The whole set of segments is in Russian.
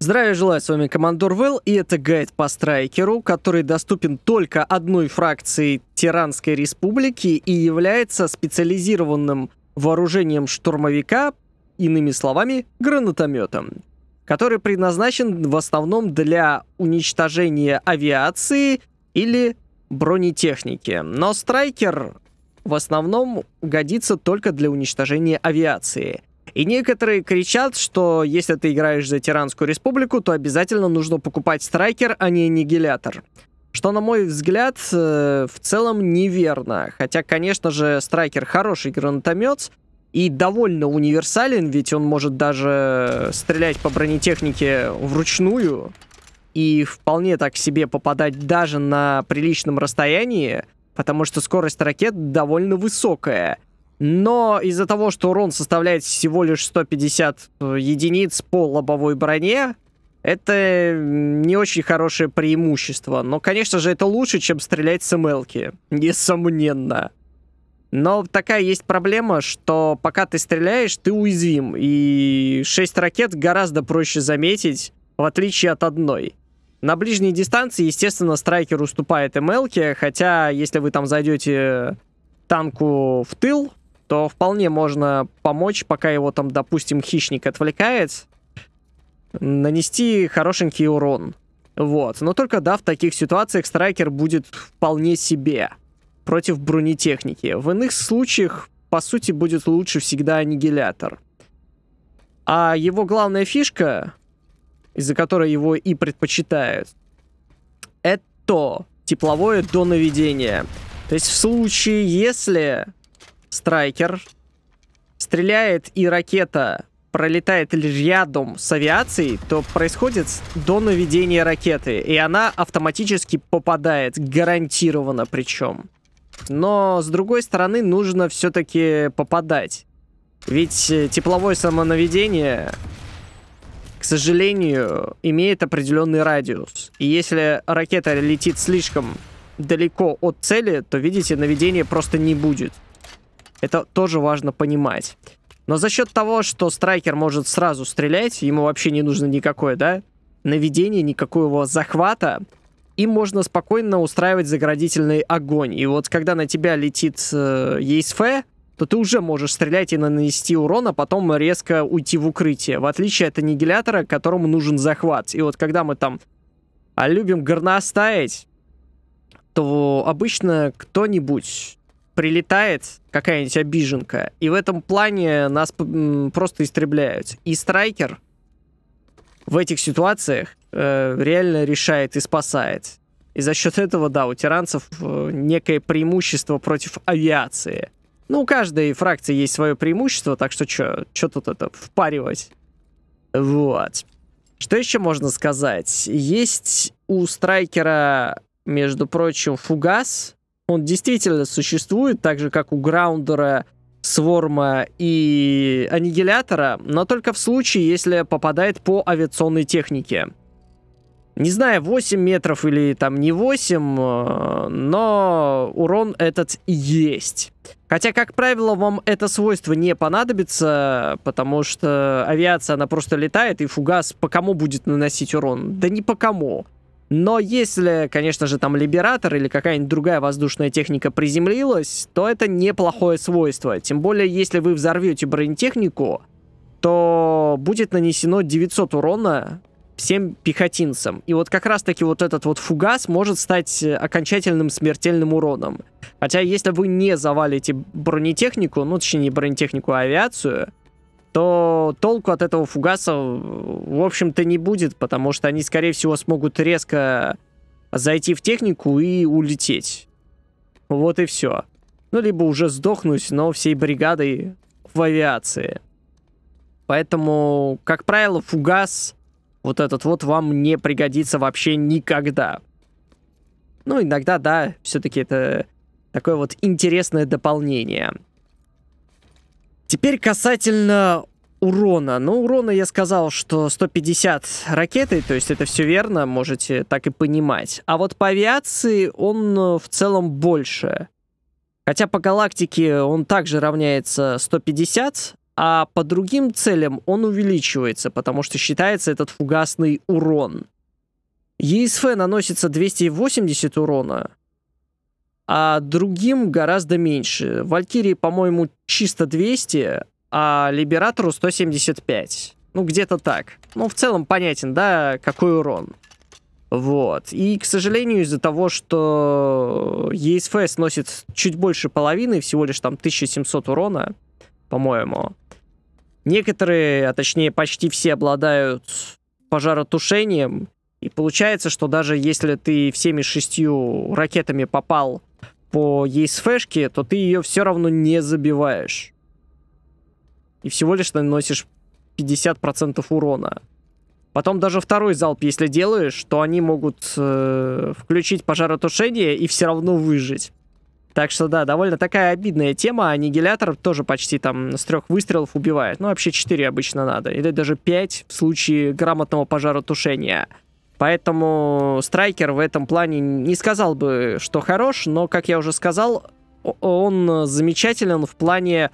Здравия желаю, с вами Командор Вэл, и это гайд по страйкеру, который доступен только одной фракции Тиранской Республики и является специализированным вооружением штурмовика, иными словами, гранатометом, который предназначен в основном для уничтожения авиации или бронетехники. Но страйкер в основном годится только для уничтожения авиации – и некоторые кричат, что если ты играешь за Тиранскую Республику, то обязательно нужно покупать страйкер, а не аннигилятор. Что, на мой взгляд, э, в целом неверно. Хотя, конечно же, страйкер хороший гранатомет, и довольно универсален, ведь он может даже стрелять по бронетехнике вручную и вполне так себе попадать даже на приличном расстоянии, потому что скорость ракет довольно высокая. Но из-за того, что урон составляет всего лишь 150 э, единиц по лобовой броне, это не очень хорошее преимущество. Но, конечно же, это лучше, чем стрелять с МЛки. Несомненно. Но такая есть проблема, что пока ты стреляешь, ты уязвим. И 6 ракет гораздо проще заметить, в отличие от одной. На ближней дистанции, естественно, страйкер уступает МЛке, хотя если вы там зайдете танку в тыл, то вполне можно помочь, пока его там, допустим, хищник отвлекает, нанести хорошенький урон. Вот. Но только да, в таких ситуациях страйкер будет вполне себе против бронетехники. В иных случаях, по сути, будет лучше всегда аннигилятор. А его главная фишка, из-за которой его и предпочитают, это тепловое донаведение. То есть в случае, если страйкер, стреляет и ракета пролетает лишь рядом с авиацией, то происходит до наведения ракеты, и она автоматически попадает, гарантированно причем. Но, с другой стороны, нужно все-таки попадать. Ведь э, тепловое самонаведение, к сожалению, имеет определенный радиус. И если ракета летит слишком далеко от цели, то, видите, наведения просто не будет. Это тоже важно понимать. Но за счет того, что страйкер может сразу стрелять, ему вообще не нужно никакое, да, наведение, никакого захвата, им можно спокойно устраивать заградительный огонь. И вот когда на тебя летит э, ЕСФ, то ты уже можешь стрелять и нанести урон, а потом резко уйти в укрытие. В отличие от аннигилятора, которому нужен захват. И вот когда мы там а любим горностаять, то обычно кто-нибудь прилетает какая-нибудь обиженка, и в этом плане нас просто истребляют. И страйкер в этих ситуациях э, реально решает и спасает. И за счет этого, да, у тиранцев э, некое преимущество против авиации. Ну, у каждой фракции есть свое преимущество, так что что тут это впаривать? Вот. Что еще можно сказать? Есть у страйкера, между прочим, фугас, он действительно существует, так же как у Граундера, Сворма и Аннигилятора, но только в случае, если попадает по авиационной технике. Не знаю, 8 метров или там не 8, э, но урон этот есть. Хотя, как правило, вам это свойство не понадобится, потому что авиация, она просто летает, и фугас по кому будет наносить урон? Да не по кому. Но если, конечно же, там Либератор или какая-нибудь другая воздушная техника приземлилась, то это неплохое свойство. Тем более, если вы взорвете бронетехнику, то будет нанесено 900 урона всем пехотинцам. И вот как раз-таки вот этот вот фугас может стать э, окончательным смертельным уроном. Хотя если вы не завалите бронетехнику, ну точнее не бронетехнику, а авиацию, то толку от этого фугаса, в общем-то, не будет, потому что они, скорее всего, смогут резко зайти в технику и улететь. Вот и все. Ну, либо уже сдохнуть, но всей бригадой в авиации. Поэтому, как правило, фугас вот этот вот вам не пригодится вообще никогда. Ну, иногда, да, все-таки это такое вот интересное дополнение. Теперь касательно урона. Ну, урона я сказал, что 150 ракетой, то есть это все верно, можете так и понимать. А вот по авиации он э, в целом больше. Хотя по галактике он также равняется 150, а по другим целям он увеличивается, потому что считается этот фугасный урон. ЕСФ наносится 280 урона, а другим гораздо меньше. Валькирии, по-моему, чисто 200, а Либератору 175. Ну, где-то так. Ну, в целом понятен, да, какой урон. Вот. И, к сожалению, из-за того, что ЕСФС носит чуть больше половины, всего лишь там 1700 урона, по-моему, некоторые, а точнее почти все обладают пожаротушением, и получается, что даже если ты всеми шестью ракетами попал по esf то ты ее все равно не забиваешь и всего лишь наносишь 50% урона. Потом даже второй залп, если делаешь, то они могут э, включить пожаротушение и все равно выжить. Так что да, довольно такая обидная тема. Аннигилятор тоже почти там с трех выстрелов убивает. Ну, вообще 4 обычно надо. Или даже 5 в случае грамотного пожаротушения. Поэтому Страйкер в этом плане не сказал бы, что хорош, но, как я уже сказал, он э, замечателен в плане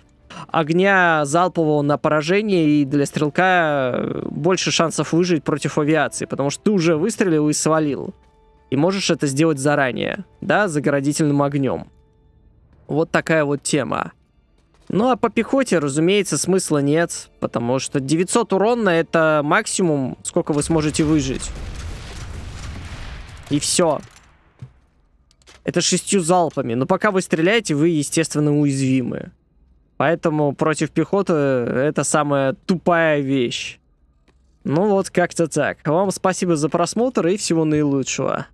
огня залпового на поражение, и для стрелка э, больше шансов выжить против авиации, потому что ты уже выстрелил и свалил. И можешь это сделать заранее, да, загородительным огнем. Вот такая вот тема. Ну а по пехоте, разумеется, смысла нет, потому что 900 урона это максимум, сколько вы сможете выжить. И все. Это шестью залпами. Но пока вы стреляете, вы, естественно, уязвимы. Поэтому против пехоты это самая тупая вещь. Ну вот как-то так. Вам спасибо за просмотр и всего наилучшего.